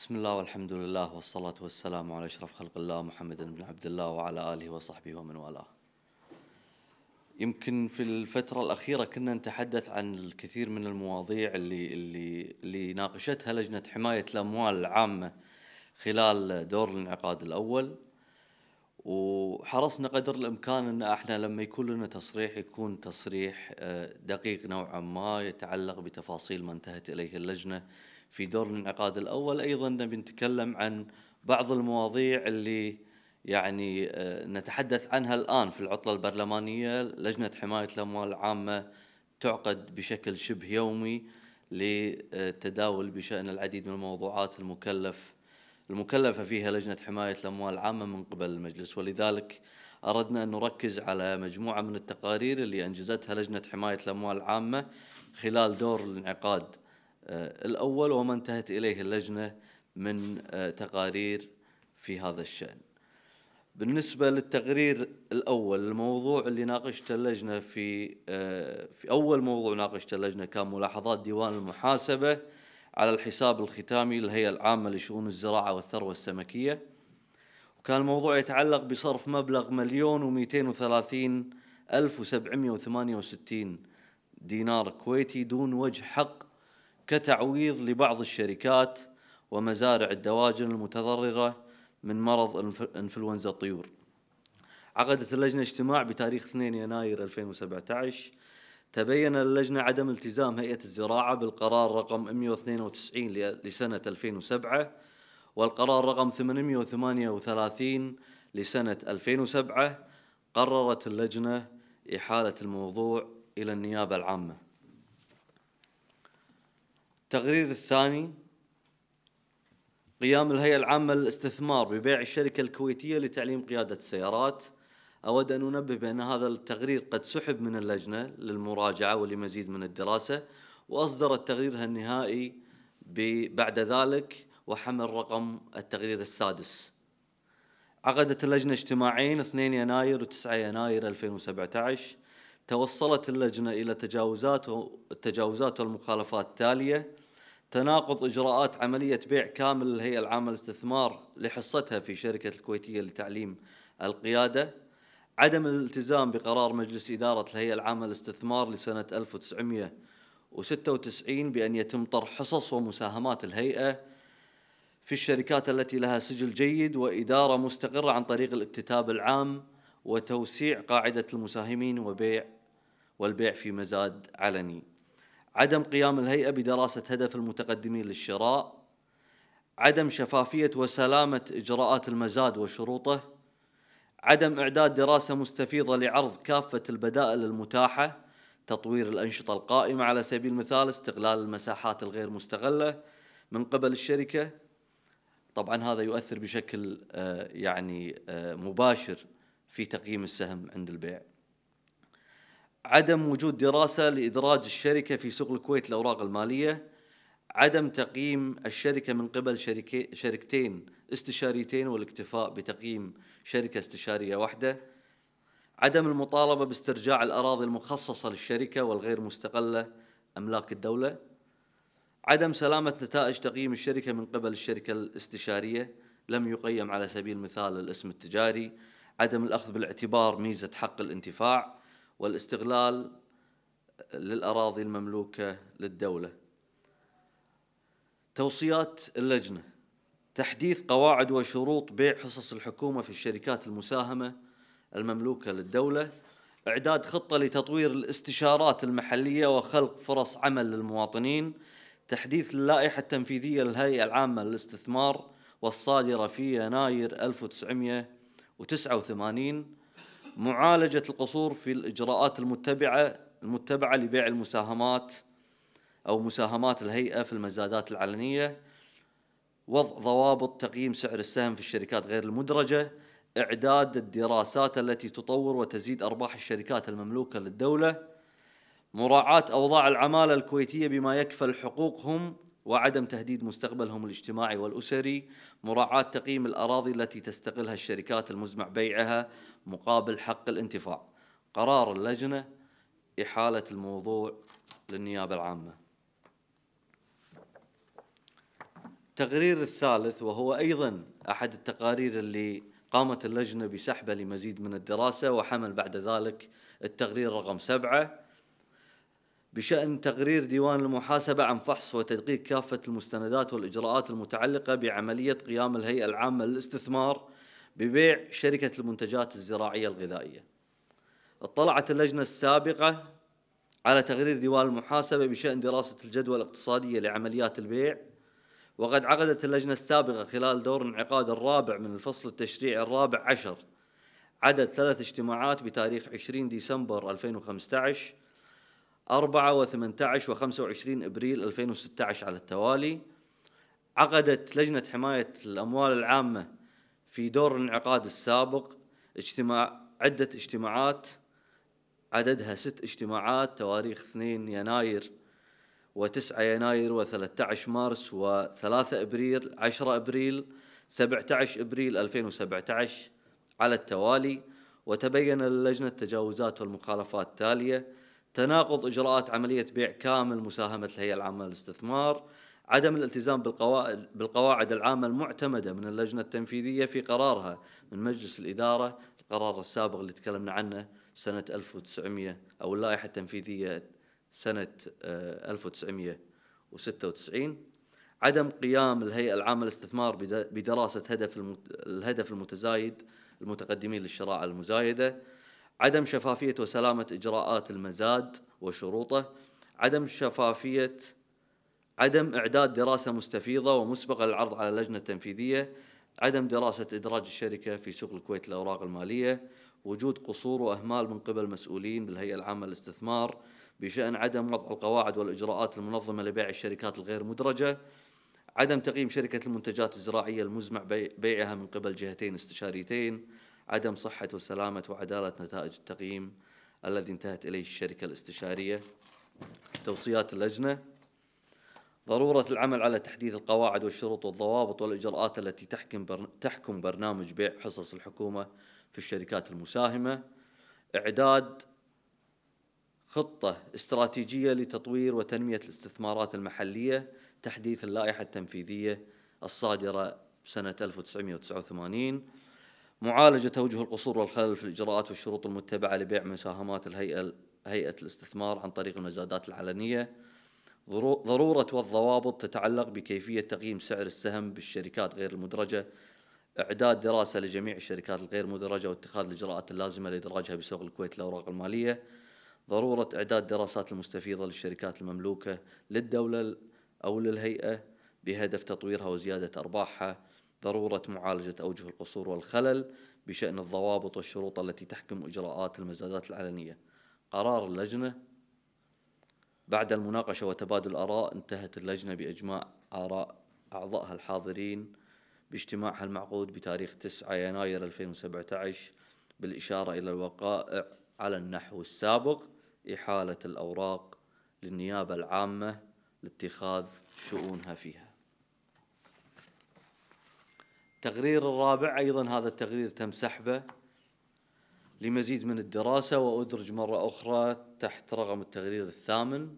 بسم الله والحمد لله والصلاة والسلام على أشرف خلق الله محمد بن عبد الله وعلى آله وصحبه ومن والاه يمكن في الفترة الأخيرة كنا نتحدث عن الكثير من المواضيع اللي اللي اللي ناقشتها لجنة حماية الأموال العامة خلال دور الانعقاد الأول وحرصنا قدر الإمكان أن احنا لما يكون لنا تصريح يكون تصريح آه، دقيق نوعا ما يتعلق بتفاصيل ما انتهت إليه اللجنة في دور الانعقاد الاول ايضا نبي نتكلم عن بعض المواضيع اللي يعني آه، نتحدث عنها الان في العطله البرلمانيه لجنه حمايه الاموال العامه تعقد بشكل شبه يومي للتداول بشان العديد من الموضوعات المكلف المكلفه فيها لجنه حمايه الاموال العامه من قبل المجلس ولذلك أردنا أن نركز على مجموعة من التقارير اللي أنجزتها لجنة حماية الأموال العامة خلال دور الانعقاد آه، الأول وما انتهت إليه اللجنة من آه، تقارير في هذا الشأن بالنسبة للتقرير الأول الموضوع اللي ناقشته اللجنة في آه، في أول موضوع ناقشته اللجنة كان ملاحظات ديوان المحاسبة على الحساب الختامي للهيئة العامة لشؤون الزراعة والثروة السمكية وكان الموضوع يتعلق بصرف مبلغ مليون ومئتين وثلاثين ألف وسبعمائة وثمانية وستين دينار كويتي دون وجه حق كتعويض لبعض الشركات ومزارع الدواجن المتضررة من مرض انفلونزا الطيور عقدت اللجنة اجتماع بتاريخ 2 يناير 2017 تبين للجنة عدم التزام هيئة الزراعة بالقرار رقم 192 لسنة 2007 والقرار رقم 838 لسنة 2007 قررت اللجنة إحالة الموضوع إلى النيابة العامة التقرير الثاني قيام الهيئة العامة للاستثمار ببيع الشركة الكويتية لتعليم قيادة السيارات أود أن أنبه بأن هذا التقرير قد سحب من اللجنة للمراجعة ولمزيد من الدراسة وأصدرت تقريرها النهائي بعد ذلك وحمل رقم التقرير السادس عقدت اللجنة اجتماعين 2 يناير و9 يناير 2017 توصلت اللجنة إلى تجاوزات التجاوزات والمخالفات التالية تناقض إجراءات عملية بيع كامل للهيئة العامة للاستثمار لحصتها في شركة الكويتية لتعليم القيادة عدم الالتزام بقرار مجلس إدارة الهيئة العامة للاستثمار لسنة 1996 بأن يتم طرح حصص ومساهمات الهيئة في الشركات التي لها سجل جيد وإدارة مستقرة عن طريق الاكتتاب العام وتوسيع قاعدة المساهمين وبيع والبيع في مزاد علني عدم قيام الهيئة بدراسة هدف المتقدمين للشراء عدم شفافية وسلامة إجراءات المزاد وشروطه عدم إعداد دراسة مستفيضة لعرض كافة البدائل المتاحة تطوير الأنشطة القائمة على سبيل المثال استغلال المساحات الغير مستغلة من قبل الشركة طبعا هذا يؤثر بشكل آه، يعني آه، مباشر في تقييم السهم عند البيع عدم وجود دراسة لإدراج الشركة في سوق الكويت الأوراق المالية عدم تقييم الشركة من قبل شركي شركتين استشاريتين والاكتفاء بتقييم شركة استشارية واحدة عدم المطالبة باسترجاع الأراضي المخصصة للشركة والغير مستقلة أملاك الدولة عدم سلامة نتائج تقييم الشركة من قبل الشركة الاستشارية لم يقيم على سبيل المثال الاسم التجاري عدم الأخذ بالاعتبار ميزة حق الانتفاع والاستغلال للأراضي المملوكة للدولة توصيات اللجنة تحديث قواعد وشروط بيع حصص الحكومة في الشركات المساهمة المملوكة للدولة إعداد خطة لتطوير الاستشارات المحلية وخلق فرص عمل للمواطنين تحديث اللائحة التنفيذية للهيئة العامة للاستثمار والصادرة في يناير 1989 معالجة القصور في الإجراءات المتبعة المتبعة لبيع المساهمات أو مساهمات الهيئة في المزادات العلنية وضع ضوابط تقييم سعر السهم في الشركات غير المدرجة إعداد الدراسات التي تطور وتزيد أرباح الشركات المملوكة للدولة مراعاة أوضاع العمالة الكويتية بما يكفل حقوقهم وعدم تهديد مستقبلهم الاجتماعي والأسري مراعاة تقييم الأراضي التي تستغلها الشركات المزمع بيعها مقابل حق الانتفاع قرار اللجنة إحالة الموضوع للنيابة العامة التقرير الثالث وهو أيضا أحد التقارير اللي قامت اللجنة بسحبه لمزيد من الدراسة وحمل بعد ذلك التقرير رقم سبعة بشأن تقرير ديوان المحاسبة عن فحص وتدقيق كافة المستندات والإجراءات المتعلقة بعملية قيام الهيئة العامة للاستثمار ببيع شركة المنتجات الزراعية الغذائية اطلعت اللجنة السابقة على تقرير ديوان المحاسبة بشأن دراسة الجدوى الاقتصادية لعمليات البيع وقد عقدت اللجنة السابقة خلال دور انعقاد الرابع من الفصل التشريعي الرابع عشر عدد ثلاث اجتماعات بتاريخ 20 ديسمبر 2015 4 و18 و25 ابريل 2016 على التوالي عقدت لجنة حماية الأموال العامة في دور الانعقاد السابق اجتماع عدة اجتماعات عددها ست اجتماعات تواريخ 2 يناير و9 يناير و13 مارس و3 ابريل 10 ابريل 17 ابريل 2017 على التوالي وتبين للجنة التجاوزات والمخالفات التالية تناقض إجراءات عملية بيع كامل مساهمة الهيئة العامة للاستثمار عدم الالتزام بالقواعد بالقواعد العامه المعتمده من اللجنه التنفيذيه في قرارها من مجلس الاداره القرار السابق اللي تكلمنا عنه سنه 1900 او اللائحه التنفيذيه سنه 1996 آه، عدم قيام الهيئه العامه للاستثمار بدراسه هدف الهدف المتزايد المتقدمين للشراء المزايده عدم شفافيه وسلامه اجراءات المزاد وشروطه عدم شفافيه عدم إعداد دراسة مستفيضة ومسبقة للعرض على اللجنة التنفيذية عدم دراسة إدراج الشركة في سوق الكويت للأوراق المالية وجود قصور وأهمال من قبل مسؤولين بالهيئة العامة للاستثمار بشأن عدم وضع القواعد والإجراءات المنظمة لبيع الشركات الغير مدرجة عدم تقييم شركة المنتجات الزراعية المزمع بيعها من قبل جهتين استشاريتين عدم صحة وسلامة وعدالة نتائج التقييم الذي انتهت إليه الشركة الاستشارية توصيات اللجنة ضرورة العمل على تحديث القواعد والشروط والضوابط والإجراءات التي تحكم تحكم برنامج بيع حصص الحكومة في الشركات المساهمة إعداد خطة استراتيجية لتطوير وتنمية الاستثمارات المحلية تحديث اللائحة التنفيذية الصادرة سنة 1989 معالجة توجه القصور والخلل في الإجراءات والشروط المتبعة لبيع مساهمات الهيئة هيئة الاستثمار عن طريق المزادات العلنية ضرورة والضوابط تتعلق بكيفية تقييم سعر السهم بالشركات غير المدرجة إعداد دراسة لجميع الشركات الغير مدرجة واتخاذ الإجراءات اللازمة لإدراجها بسوق الكويت الأوراق المالية ضرورة إعداد دراسات المستفيضة للشركات المملوكة للدولة أو للهيئة بهدف تطويرها وزيادة أرباحها ضرورة معالجة أوجه القصور والخلل بشأن الضوابط والشروط التي تحكم إجراءات المزادات العلنية قرار اللجنة بعد المناقشة وتبادل الآراء انتهت اللجنة بإجماع آراء أعضائها الحاضرين باجتماعها المعقود بتاريخ 9 يناير 2017 بالإشارة إلى الوقائع على النحو السابق إحالة الأوراق للنيابة العامة لاتخاذ شؤونها فيها التقرير الرابع أيضا هذا التقرير تم سحبه لمزيد من الدراسة وأدرج مرة أخرى تحت رقم التقرير الثامن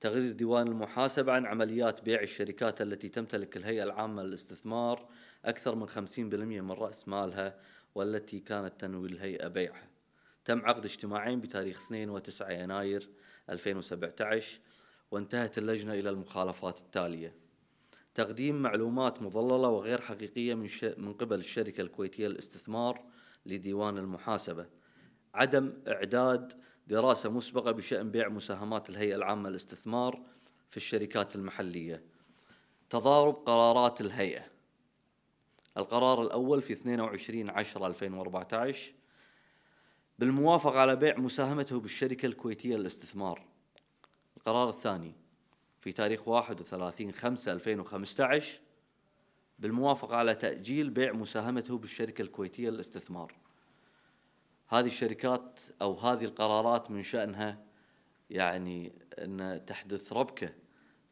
تقرير ديوان المحاسبة عن عمليات بيع الشركات التي تمتلك الهيئة العامة للاستثمار أكثر من 50% من رأس مالها والتي كانت تنوي الهيئة بيعها تم عقد اجتماعين بتاريخ 2 و9 يناير 2017 وانتهت اللجنة إلى المخالفات التالية تقديم معلومات مضللة وغير حقيقية من, ش... من قبل الشركة الكويتية للاستثمار لديوان المحاسبة عدم إعداد دراسة مسبقة بشأن بيع مساهمات الهيئة العامة للاستثمار في الشركات المحلية تضارب قرارات الهيئة القرار الأول في 22 10 2014 بالموافقة على بيع مساهمته بالشركة الكويتية للاستثمار القرار الثاني في تاريخ 31 5 2015 بالموافقة على تأجيل بيع مساهمته بالشركة الكويتية للاستثمار هذه الشركات او هذه القرارات من شانها يعني ان تحدث ربكه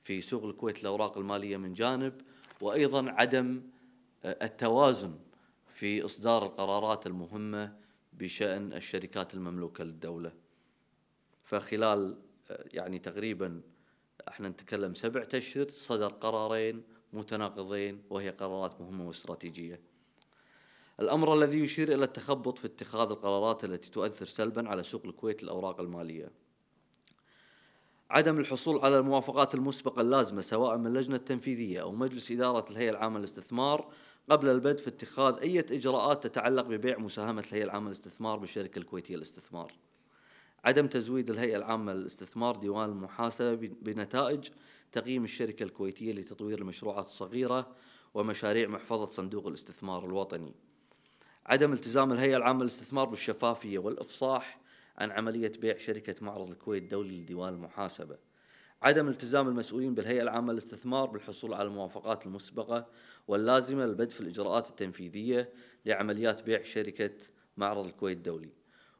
في سوق الكويت الاوراق الماليه من جانب وايضا عدم آه، التوازن في اصدار القرارات المهمه بشان الشركات المملوكه للدوله. فخلال آه، يعني تقريبا احنا نتكلم سبعة اشهر صدر قرارين متناقضين وهي قرارات مهمه واستراتيجيه. الأمر الذي يشير إلى التخبط في اتخاذ القرارات التي تؤثر سلبا على سوق الكويت للأوراق المالية عدم الحصول على الموافقات المسبقة اللازمة سواء من اللجنة التنفيذية أو مجلس إدارة الهيئة العامة للاستثمار قبل البدء في اتخاذ أي إجراءات تتعلق ببيع مساهمة الهيئة العامة للاستثمار بالشركة الكويتية للاستثمار عدم تزويد الهيئة العامة للاستثمار ديوان المحاسبة بنتائج تقييم الشركة الكويتية لتطوير المشروعات الصغيرة ومشاريع محفظة صندوق الاستثمار الوطني عدم التزام الهيئة العامة للاستثمار بالشفافية والإفصاح عن عملية بيع شركة معرض الكويت الدولي لديوان المحاسبة عدم التزام المسؤولين بالهيئة العامة للاستثمار بالحصول على الموافقات المسبقة واللازمة للبدء في الإجراءات التنفيذية لعمليات بيع شركة معرض الكويت الدولي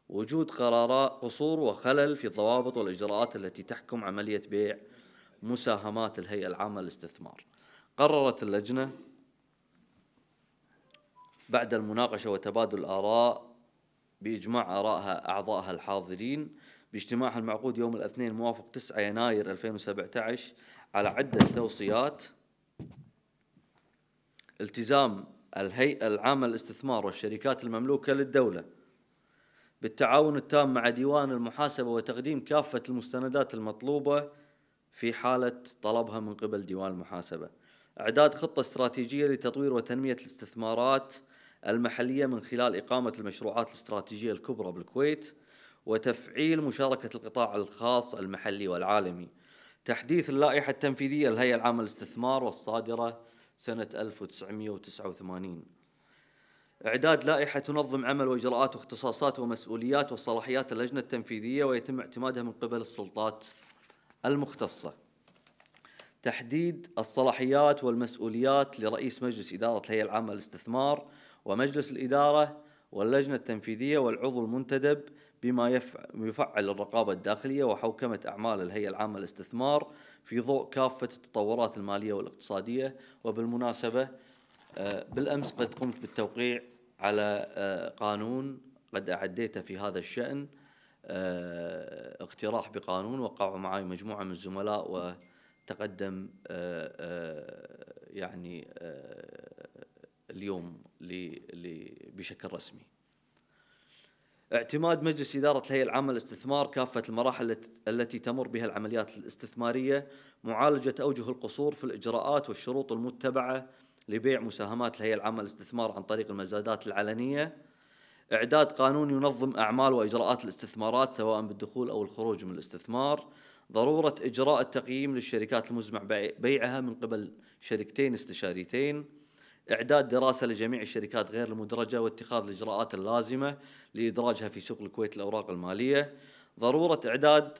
وجود قرارات قصور وخلل في الضوابط والإجراءات التي تحكم عملية بيع مساهمات الهيئة العامة للاستثمار قررت اللجنة بعد المناقشة وتبادل الآراء بإجماع آرائها أعضائها الحاضرين باجتماعها المعقود يوم الاثنين موافق 9 يناير 2017 على عدة توصيات التزام الهيئة العامة للاستثمار والشركات المملوكة للدولة بالتعاون التام مع ديوان المحاسبة وتقديم كافة المستندات المطلوبة في حالة طلبها من قبل ديوان المحاسبة إعداد خطة استراتيجية لتطوير وتنمية الاستثمارات المحلية من خلال إقامة المشروعات الاستراتيجية الكبرى بالكويت وتفعيل مشاركة القطاع الخاص المحلي والعالمي تحديث اللائحة التنفيذية للهيئة العامة للاستثمار والصادرة سنة 1989 إعداد لائحة تنظم عمل وإجراءات واختصاصات ومسؤوليات وصلاحيات اللجنة التنفيذية ويتم اعتمادها من قبل السلطات المختصة تحديد الصلاحيات والمسؤوليات لرئيس مجلس إدارة الهيئة العامة للاستثمار ومجلس الإدارة واللجنة التنفيذية والعضو المنتدب بما يفعل الرقابة الداخلية وحوكمة أعمال الهيئة العامة للاستثمار في ضوء كافة التطورات المالية والاقتصادية وبالمناسبة آه، بالأمس قد قمت بالتوقيع على آه، قانون قد أعديته في هذا الشأن آه، اقتراح بقانون وقعوا معي مجموعة من الزملاء وتقدم يعني اليوم بشكل رسمي اعتماد مجلس إدارة الهيئة العامة للاستثمار كافة المراحل التي تمر بها العمليات الاستثمارية معالجة أوجه القصور في الإجراءات والشروط المتبعة لبيع مساهمات الهيئة العامة للاستثمار عن طريق المزادات العلنية إعداد قانون ينظم أعمال وإجراءات الاستثمارات سواء بالدخول أو الخروج من الاستثمار ضرورة إجراء التقييم للشركات المزمع بيعها من قبل شركتين استشاريتين إعداد دراسة لجميع الشركات غير المدرجة واتخاذ الإجراءات اللازمة لإدراجها في سوق الكويت الأوراق المالية ضرورة إعداد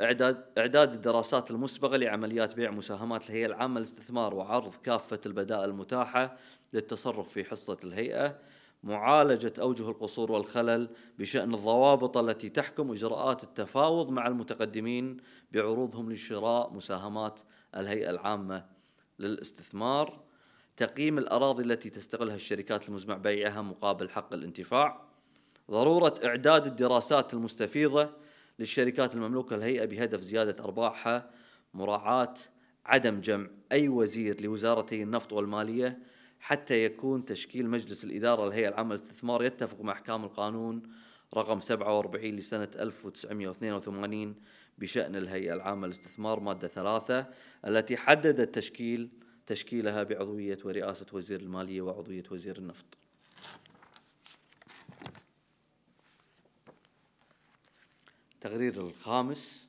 إعداد إعداد الدراسات المسبقة لعمليات بيع مساهمات الهيئة العامة للاستثمار وعرض كافة البدائل المتاحة للتصرف في حصة الهيئة معالجة أوجه القصور والخلل بشأن الضوابط التي تحكم إجراءات التفاوض مع المتقدمين بعروضهم لشراء مساهمات الهيئة العامة للاستثمار تقييم الأراضي التي تستغلها الشركات المزمع بيعها مقابل حق الانتفاع ضرورة إعداد الدراسات المستفيضة للشركات المملوكة الهيئة بهدف زيادة أرباحها مراعاة عدم جمع أي وزير لوزارتي النفط والمالية حتى يكون تشكيل مجلس الإدارة الهيئة العامة للاستثمار يتفق مع أحكام القانون رقم 47 لسنة 1982 بشأن الهيئة العامة للاستثمار مادة ثلاثة التي حددت تشكيل تشكيلها بعضوية ورئاسة وزير المالية وعضوية وزير النفط تقرير الخامس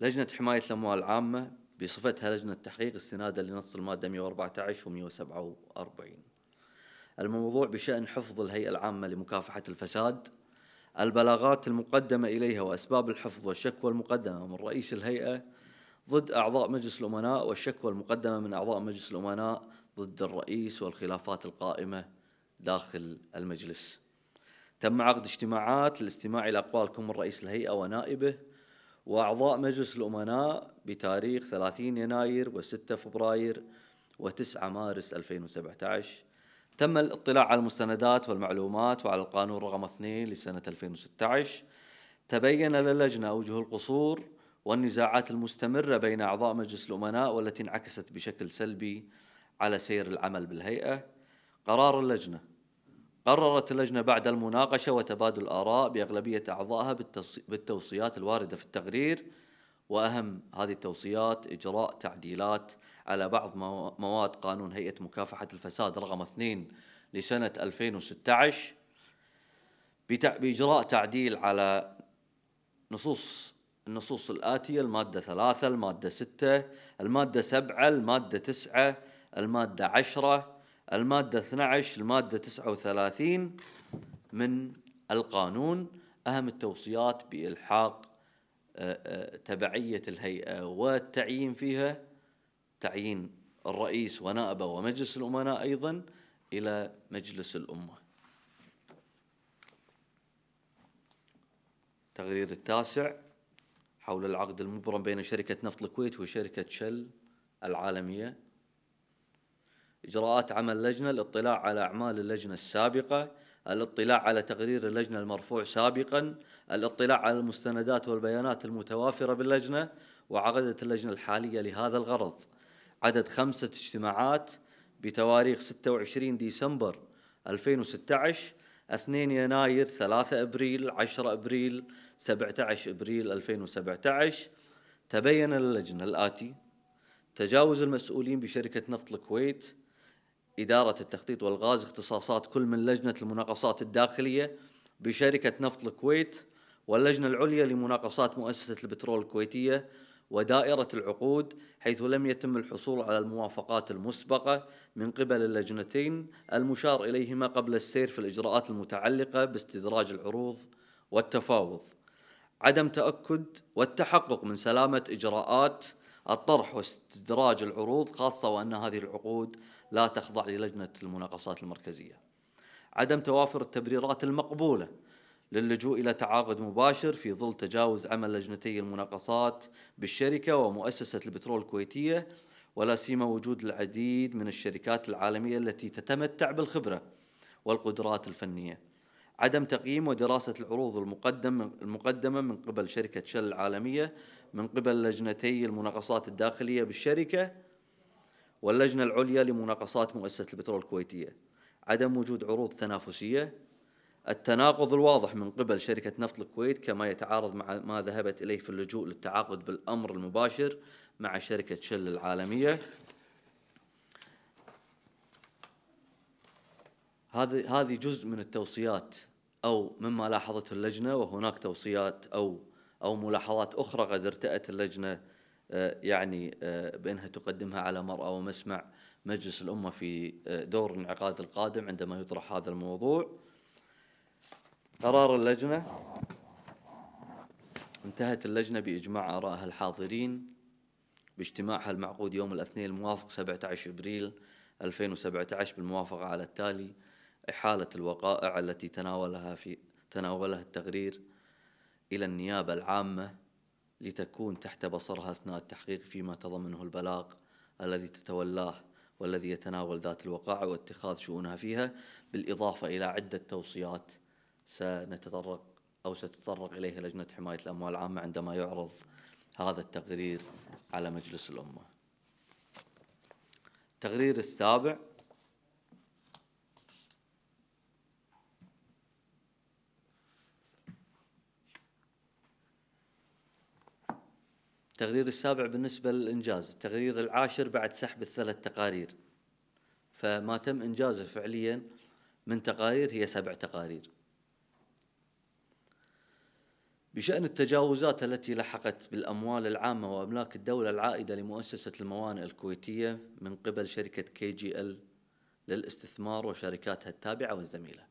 لجنة حماية الأموال العامة بصفتها لجنة تحقيق استنادا لنص المادة 114 و 147 الموضوع بشأن حفظ الهيئة العامة لمكافحة الفساد البلاغات المقدمة إليها وأسباب الحفظ والشكوى المقدمة من رئيس الهيئة ضد أعضاء مجلس الأمناء والشكوى المقدمة من أعضاء مجلس الأمناء ضد الرئيس والخلافات القائمة داخل المجلس تم عقد اجتماعات للاستماع إلى أقوالكم الرئيس الهيئة ونائبه وأعضاء مجلس الأمناء بتاريخ 30 يناير و6 فبراير و9 مارس 2017 تم الاطلاع على المستندات والمعلومات وعلى القانون رقم 2 لسنة 2016 تبين للجنة وجه القصور والنزاعات المستمرة بين أعضاء مجلس الأمناء والتي انعكست بشكل سلبي على سير العمل بالهيئة قرار اللجنة قررت اللجنة بعد المناقشة وتبادل الآراء بأغلبية أعضائها بالتوصيات الواردة في التقرير وأهم هذه التوصيات إجراء تعديلات على بعض مواد قانون هيئة مكافحة الفساد رقم 2 لسنة 2016 بإجراء تعديل على نصوص النصوص الآتية المادة ثلاثة المادة ستة المادة سبعة المادة تسعة المادة عشرة المادة 12 المادة 39 من القانون أهم التوصيات بإلحاق آه، آه، تبعية الهيئة والتعيين فيها تعيين الرئيس ونائبه ومجلس الأمناء أيضا إلى مجلس الأمة التقرير التاسع حول العقد المبرم بين شركة نفط الكويت وشركة شل العالمية إجراءات عمل لجنة الاطلاع على أعمال اللجنة السابقة الاطلاع على تقرير اللجنة المرفوع سابقا الاطلاع على المستندات والبيانات المتوافرة باللجنة وعقدت اللجنة الحالية لهذا الغرض عدد خمسة اجتماعات بتواريخ 26 ديسمبر 2016 2 يناير 3 أبريل 10 أبريل 17 ابريل 2017 تبين للجنه الاتي تجاوز المسؤولين بشركه نفط الكويت اداره التخطيط والغاز اختصاصات كل من لجنه المناقصات الداخليه بشركه نفط الكويت واللجنه العليا لمناقصات مؤسسه البترول الكويتيه ودائرة العقود حيث لم يتم الحصول على الموافقات المسبقة من قبل اللجنتين المشار إليهما قبل السير في الإجراءات المتعلقة باستدراج العروض والتفاوض عدم تأكد والتحقق من سلامة إجراءات الطرح واستدراج العروض خاصة وأن هذه العقود لا تخضع للجنة المناقصات المركزية عدم توافر التبريرات المقبولة للجوء إلى تعاقد مباشر في ظل تجاوز عمل لجنتي المناقصات بالشركة ومؤسسة البترول الكويتية ولا سيما وجود العديد من الشركات العالمية التي تتمتع بالخبرة والقدرات الفنيه عدم تقييم ودراسة العروض المقدمة المقدمة من قبل شركة شل العالمية من قبل لجنتي المناقصات الداخلية بالشركة واللجنة العليا لمناقصات مؤسسة البترول الكويتية عدم وجود عروض تنافسية التناقض الواضح من قبل شركة نفط الكويت كما يتعارض مع ما ذهبت إليه في اللجوء للتعاقد بالأمر المباشر مع شركة شل العالمية هذه هذه جزء من التوصيات أو مما لاحظته اللجنة وهناك توصيات أو أو ملاحظات أخرى قد ارتأت اللجنة آه، يعني آه، بأنها تقدمها على مرأى ومسمع مجلس الأمة في آه، دور الانعقاد القادم عندما يطرح هذا الموضوع قرار اللجنة انتهت اللجنة بإجماع آرائها الحاضرين باجتماعها المعقود يوم الاثنين الموافق 17 ابريل 2017 بالموافقه على التالي إحالة الوقائع التي تناولها في تناولها التقرير إلى النيابة العامة لتكون تحت بصرها أثناء التحقيق فيما تضمنه البلاغ الذي تتولاه والذي يتناول ذات الوقائع واتخاذ شؤونها فيها بالإضافة إلى عدة توصيات سنتطرق أو ستتطرق إليها لجنة حماية الأموال العامة عندما يعرض هذا التقرير على مجلس الأمة التقرير السابع التقرير السابع بالنسبة للإنجاز التقرير العاشر بعد سحب الثلاث تقارير فما تم إنجازه فعليا من تقارير هي سبع تقارير بشأن التجاوزات التي لحقت بالأموال العامة وأملاك الدولة العائدة لمؤسسة الموانئ الكويتية من قبل شركة كي جي ال للاستثمار وشركاتها التابعة والزميلة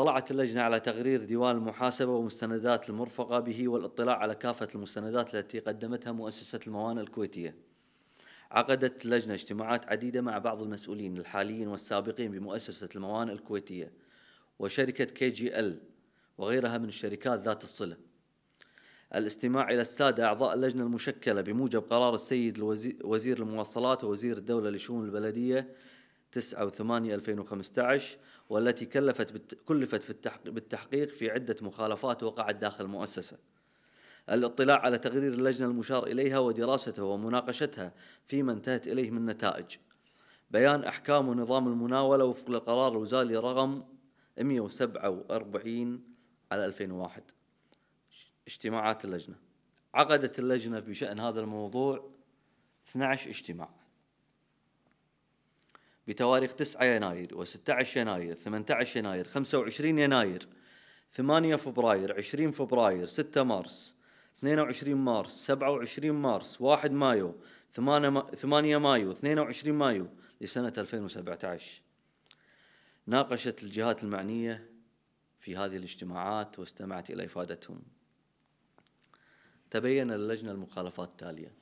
اطلعت اللجنة على تقرير ديوان المحاسبة ومستندات المرفقة به والاطلاع على كافة المستندات التي قدمتها مؤسسة الموانئ الكويتية عقدت اللجنة اجتماعات عديدة مع بعض المسؤولين الحاليين والسابقين بمؤسسة الموانئ الكويتية وشركة كي جي ال وغيرها من الشركات ذات الصلة الاستماع إلى السادة أعضاء اللجنة المشكلة بموجب قرار السيد وزير المواصلات ووزير الدولة لشؤون البلدية 9 8 2015 والتي كلفت كلفت بالتحقيق في عدة مخالفات وقعت داخل المؤسسة. الاطلاع على تقرير اللجنة المشار إليها ودراسته ومناقشتها فيما انتهت إليه من نتائج. بيان أحكام ونظام المناولة وفق القرار الوزاري رقم 147 على 2001 اجتماعات اللجنة عقدت اللجنة بشأن هذا الموضوع 12 اجتماع بتواريخ 9 يناير و16 يناير 18 يناير 25 يناير 8 فبراير 20 فبراير 6 مارس 22 مارس 27 مارس 1 مايو 8 مايو 22 مايو لسنة 2017 ناقشت الجهات المعنية في هذه الاجتماعات واستمعت إلى إفادتهم تبين اللجنة المخالفات التالية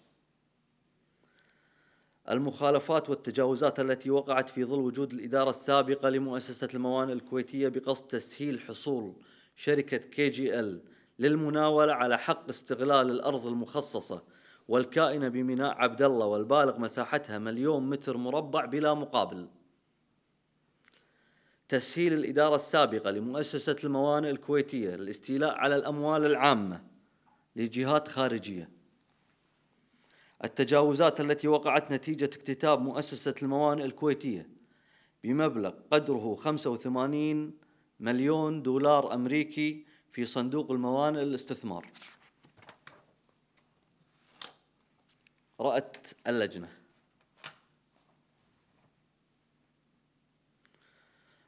المخالفات والتجاوزات التي وقعت في ظل وجود الإدارة السابقة لمؤسسة الموانئ الكويتية بقصد تسهيل حصول شركة كي جي ال للمناولة على حق استغلال الأرض المخصصة والكائنة بميناء عبد الله والبالغ مساحتها مليون متر مربع بلا مقابل تسهيل الإدارة السابقة لمؤسسة الموانئ الكويتية للاستيلاء على الأموال العامة لجهات خارجية التجاوزات التي وقعت نتيجة اكتتاب مؤسسة الموانئ الكويتية بمبلغ قدره 85 مليون دولار أمريكي في صندوق الموانئ للاستثمار رأت اللجنة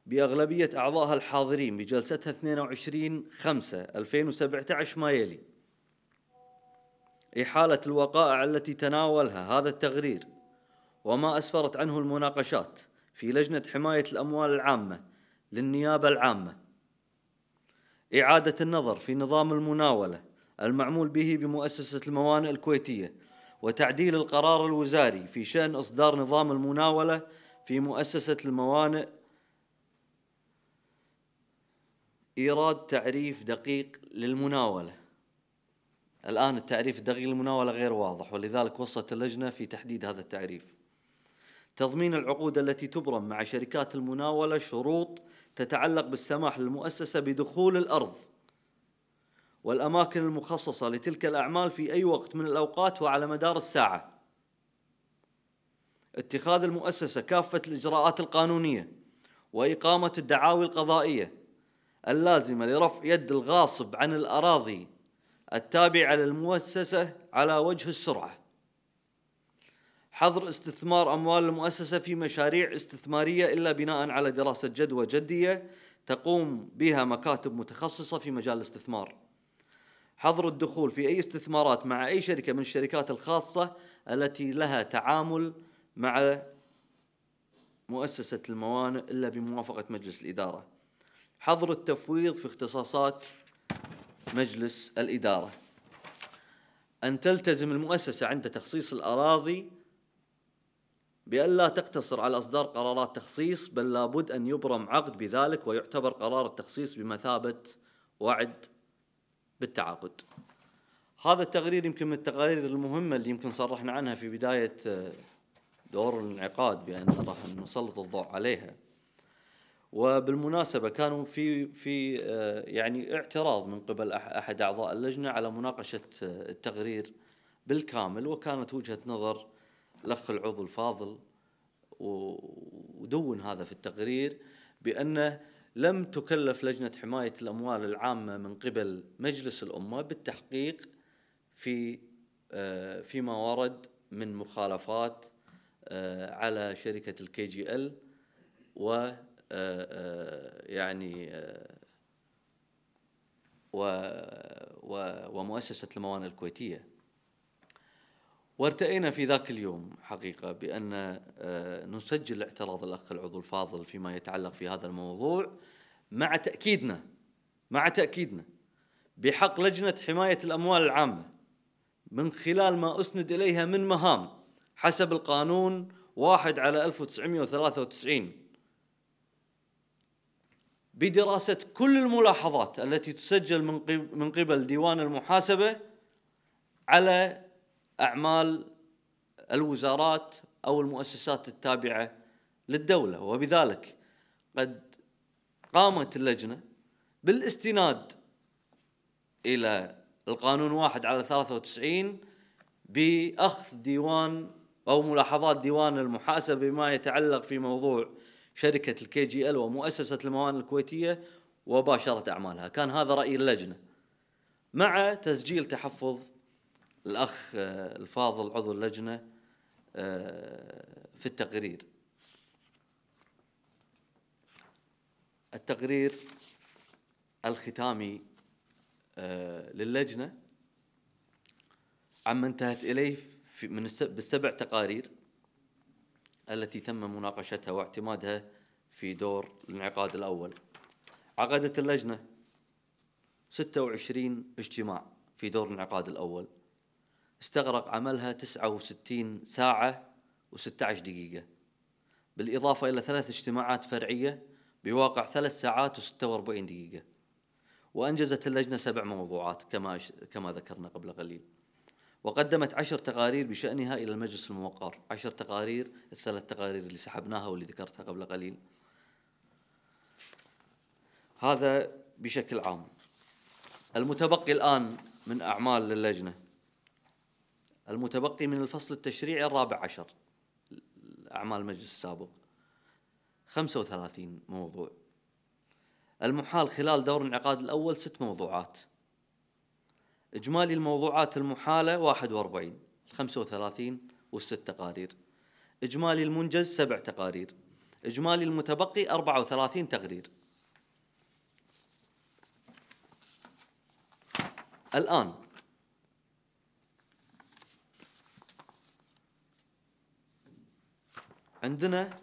بأغلبية أعضائها الحاضرين بجلستها 22 5 2017 ما يلي إحالة الوقائع التي تناولها هذا التقرير وما أسفرت عنه المناقشات في لجنة حماية الأموال العامة للنيابة العامة إعادة النظر في نظام المناولة المعمول به بمؤسسة الموانئ الكويتية وتعديل القرار الوزاري في شأن إصدار نظام المناولة في مؤسسة الموانئ إيراد تعريف دقيق للمناولة الآن التعريف الدقيق للمناولة غير واضح ولذلك وصلت اللجنة في تحديد هذا التعريف تضمين العقود التي تبرم مع شركات المناولة شروط تتعلق بالسماح للمؤسسة بدخول الأرض والأماكن المخصصة لتلك الأعمال في أي وقت من الأوقات وعلى مدار الساعة اتخاذ المؤسسة كافة الإجراءات القانونية وإقامة الدعاوي القضائية اللازمة لرفع يد الغاصب عن الأراضي التابعة للمؤسسة على وجه السرعة حظر استثمار أموال المؤسسة في مشاريع استثمارية إلا بناء على دراسة جدوى جدية تقوم بها مكاتب متخصصة في مجال الاستثمار حظر الدخول في أي استثمارات مع أي شركة من الشركات الخاصة التي لها تعامل مع مؤسسة الموانئ إلا بموافقة مجلس الإدارة حظر التفويض في اختصاصات مجلس الإدارة أن تلتزم المؤسسة عند تخصيص الأراضي بأن لا تقتصر على إصدار قرارات تخصيص بل لابد أن يبرم عقد بذلك ويعتبر قرار التخصيص بمثابة وعد بالتعاقد هذا التقرير يمكن من التقارير المهمة اللي يمكن صرحنا عنها في بداية آه، دور الانعقاد بأن راح نسلط الضوء عليها وبالمناسبه كانوا في في آه، يعني اعتراض من قبل احد اعضاء اللجنه على مناقشه آه، التقرير بالكامل وكانت وجهه نظر الاخ العضو الفاضل ودون هذا في التقرير بانه لم تكلف لجنه حمايه الاموال العامه من قبل مجلس الامه بالتحقيق في آه، فيما ورد من مخالفات على شركه الكي جي ال و آه، آه، يعني آه، ومؤسسة الموانئ الكويتية وارتئينا في ذاك اليوم حقيقة بأن نسجل اعتراض الأخ العضو الفاضل فيما يتعلق في هذا الموضوع مع تأكيدنا مع تأكيدنا بحق لجنة حماية الأموال العامة من خلال ما أسند إليها من مهام حسب القانون واحد على 1993 بدراسة كل الملاحظات التي تسجل من قبل ديوان المحاسبة على أعمال الوزارات أو المؤسسات التابعة للدولة وبذلك قد قامت اللجنة بالاستناد إلى القانون واحد على 93 بأخذ ديوان أو ملاحظات ديوان المحاسبة بما يتعلق في موضوع شركة الكي جي ال ومؤسسة الموانئ الكويتية وباشرة أعمالها كان هذا رأي اللجنة مع تسجيل تحفظ الأخ آه، الفاضل عضو اللجنة آه، في التقرير التقرير الختامي آه، للجنة عما انتهت إليه من بالسبع تقارير التي تم مناقشتها واعتمادها في دور الانعقاد الأول عقدت اللجنة 26 اجتماع في دور الانعقاد الأول استغرق عملها 69 ساعة و16 دقيقة بالإضافة إلى ثلاث اجتماعات فرعية بواقع ثلاث ساعات و46 دقيقة وأنجزت اللجنة سبع موضوعات كما كما ذكرنا قبل قليل وقدمت عشر تقارير بشأنها إلى المجلس الموقر عشر تقارير الثلاث تقارير اللي سحبناها واللي ذكرتها قبل قليل هذا بشكل عام المتبقي الآن من أعمال اللجنة المتبقي من الفصل التشريعي الرابع عشر أعمال المجلس السابق 35 موضوع المحال خلال دور الانعقاد الأول ست موضوعات إجمالي الموضوعات المحالة 41 35 والست تقارير إجمالي المنجز سبع تقارير إجمالي المتبقي 34 تقرير الآن عندنا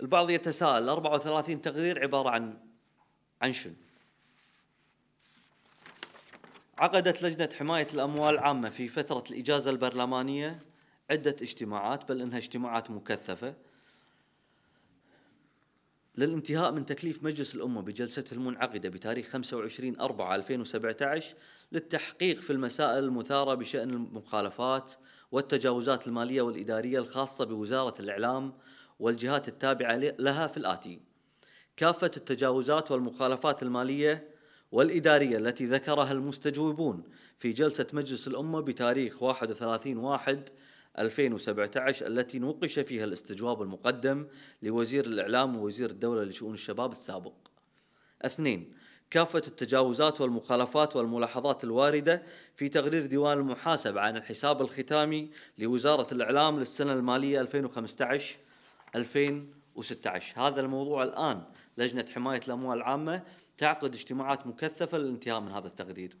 البعض يتساءل 34 تقرير عبارة عن عن شنو؟ عقدت لجنة حماية الأموال العامة في فترة الإجازة البرلمانية عدة اجتماعات بل إنها اجتماعات مكثفة للانتهاء من تكليف مجلس الأمة بجلسته المنعقدة بتاريخ 25 أربعة 2017 للتحقيق في المسائل المثارة بشأن المخالفات والتجاوزات المالية والإدارية الخاصة بوزارة الإعلام والجهات التابعة لها في الآتي كافة التجاوزات والمخالفات المالية والإدارية التي ذكرها المستجوبون في جلسة مجلس الأمة بتاريخ 31 واحد 2017 التي نوقش فيها الاستجواب المقدم لوزير الإعلام ووزير الدولة لشؤون الشباب السابق. اثنين كافة التجاوزات والمخالفات والملاحظات الواردة في تقرير ديوان المحاسبة عن الحساب الختامي لوزارة الإعلام للسنة المالية 2015 2016 هذا الموضوع الآن لجنة حماية الأموال العامة تعقد اجتماعات مكثفة للانتهاء من هذا التقرير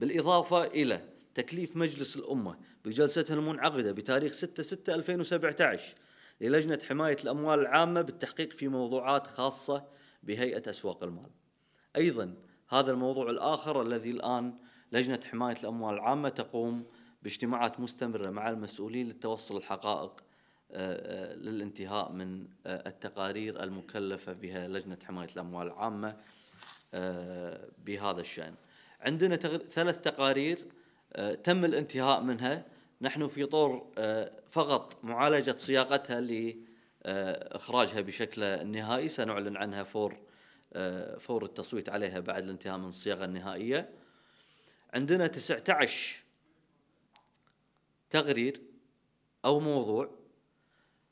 بالإضافة إلى تكليف مجلس الأمة بجلستها المنعقدة بتاريخ 6/6/2017 للجنة حماية الأموال العامة بالتحقيق في موضوعات خاصة بهيئة أسواق المال أيضا هذا الموضوع الآخر الذي الآن لجنة حماية الأموال العامة تقوم باجتماعات مستمرة مع المسؤولين للتوصل الحقائق آه، آه، للانتهاء من آه، التقارير المكلفة بها لجنة حماية الأموال العامة بهذا الشأن عندنا ثلاث تقارير آه، تم الانتهاء منها نحن في طور آه، فقط معالجة صياغتها لإخراجها آه، بشكلها النهائي سنعلن عنها فور فور التصويت عليها بعد الانتهاء من الصياغة النهائية عندنا 19 تقرير أو موضوع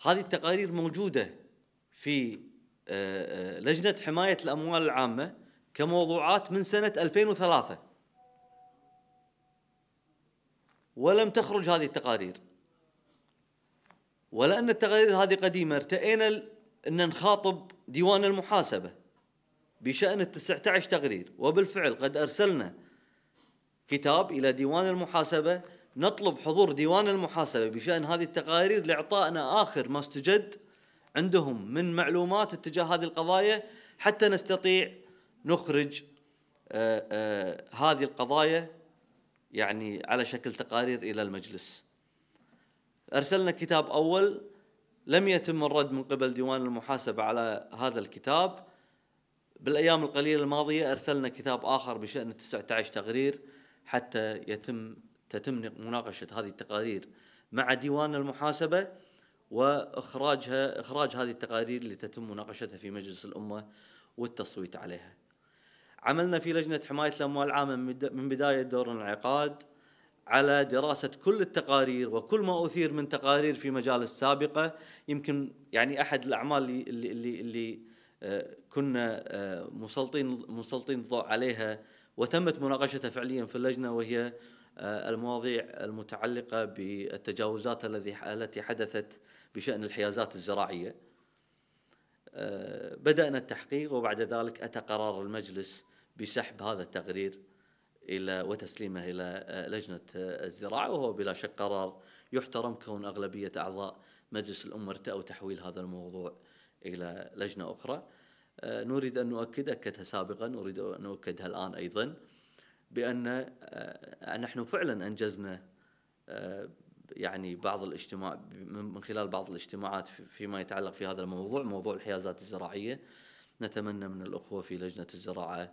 هذه التقارير موجودة في لجنة حماية الأموال العامة كموضوعات من سنة 2003 ولم تخرج هذه التقارير ولأن التقارير هذه قديمة ارتئينا أن نخاطب ديوان المحاسبة بشأن التسعة عشر تقرير وبالفعل قد أرسلنا كتاب إلى ديوان المحاسبة نطلب حضور ديوان المحاسبة بشأن هذه التقارير لإعطائنا آخر ما استجد عندهم من معلومات اتجاه هذه القضايا حتى نستطيع نخرج آه، آه، هذه القضايا يعني على شكل تقارير الى المجلس. ارسلنا كتاب اول لم يتم الرد من قبل ديوان المحاسبه على هذا الكتاب. بالايام القليله الماضيه ارسلنا كتاب اخر بشان 19 تقرير حتى يتم تتم مناقشه هذه التقارير مع ديوان المحاسبه واخراجها اخراج هذه التقارير لتتم مناقشتها في مجلس الامه والتصويت عليها. عملنا في لجنه حمايه الاموال العامه من بدايه دور الانعقاد على دراسة كل التقارير وكل ما أثير من تقارير في مجالس سابقة يمكن يعني أحد الأعمال اللي اللي اللي آه، كنا آه، مسلطين مسلطين الضوء عليها وتمت مناقشتها فعليا في اللجنة وهي آه، المواضيع المتعلقة بالتجاوزات التي حدثت بشأن الحيازات الزراعية بدأنا التحقيق وبعد ذلك أتى قرار المجلس بسحب هذا التقرير إلى وتسليمه إلى لجنة الزراعة وهو بلا شك قرار يحترم كون أغلبية أعضاء مجلس الأمة ارتأوا تحويل هذا الموضوع إلى لجنة أخرى نريد أن نؤكد أكدها سابقا أريد أن نؤكدها الآن أيضا بأن آه، نحن فعلا أنجزنا آه، يعني بعض الاجتماع من خلال بعض الاجتماعات فيما يتعلق في هذا الموضوع موضوع الحيازات الزراعيه نتمنى من الاخوه في لجنه الزراعه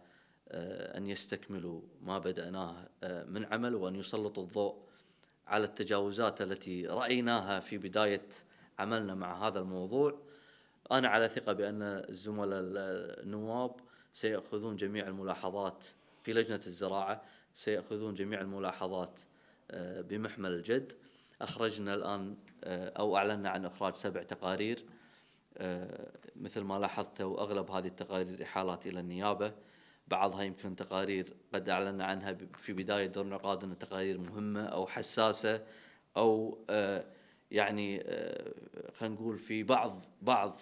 آه، ان يستكملوا ما بداناه آه، من عمل وان يسلطوا الضوء على التجاوزات التي رايناها في بدايه عملنا مع هذا الموضوع انا على ثقه بان الزملاء النواب سياخذون جميع الملاحظات في لجنه الزراعه سياخذون جميع الملاحظات آه، بمحمل الجد أخرجنا الآن آه، أو أعلنا عن إخراج سبع تقارير آه، مثل ما لاحظتوا أغلب هذه التقارير إحالات إلى النيابة بعضها يمكن تقارير قد أعلنا عنها في بداية دور النقاد ان تقارير مهمة أو حساسة أو آه، يعني خلينا نقول في بعض بعض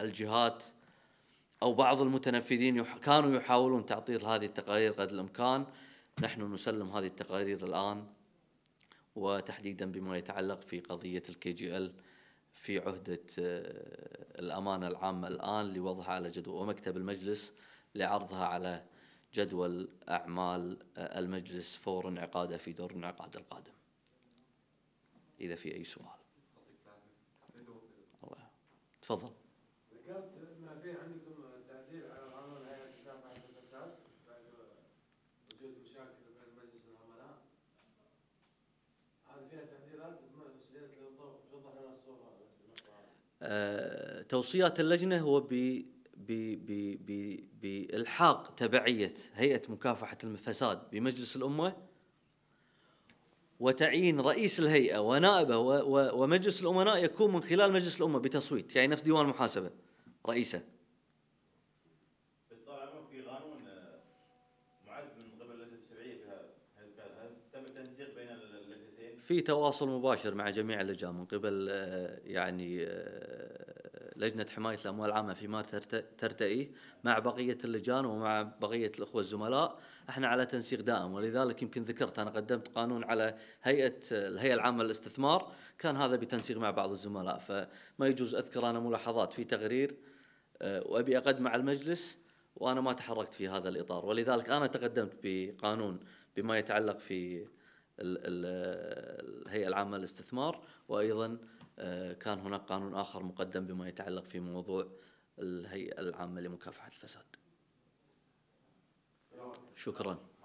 الجهات أو بعض المتنفذين كانوا يحاولون تعطيل هذه التقارير قدر الإمكان نحن نسلم هذه التقارير الآن وتحديدا بما يتعلق في قضية الكي جي ال في عهدة آه، الأمانة العامة الآن لوضعها على جدول ومكتب المجلس لعرضها على جدول أعمال آه، المجلس فور انعقاده في دور الانعقاد القادم إذا في أي سؤال تفضل توصيات اللجنه هو ب بالحاق تبعيه هيئه مكافحه الفساد بمجلس الامه وتعيين رئيس الهيئه ونائبه ومجلس الامناء يكون من خلال مجلس الامه بتصويت يعني نفس ديوان المحاسبه رئيسه في تواصل مباشر مع جميع اللجان من قبل آه، يعني آه، لجنه حمايه الاموال العامه في فيما ترتئي مع بقيه اللجان ومع بقيه الاخوه الزملاء احنا على تنسيق دائم ولذلك يمكن ذكرت انا قدمت قانون على هيئه الهيئه العامه للاستثمار كان هذا بتنسيق مع بعض الزملاء فما يجوز اذكر انا ملاحظات في تقرير آه، وابي اقدمه على المجلس وانا ما تحركت في هذا الاطار ولذلك انا تقدمت بقانون بما يتعلق في الهيئة العامة للاستثمار وأيضا آه، كان هناك قانون آخر مقدم بما يتعلق في موضوع الهيئة العامة لمكافحة الفساد شكراً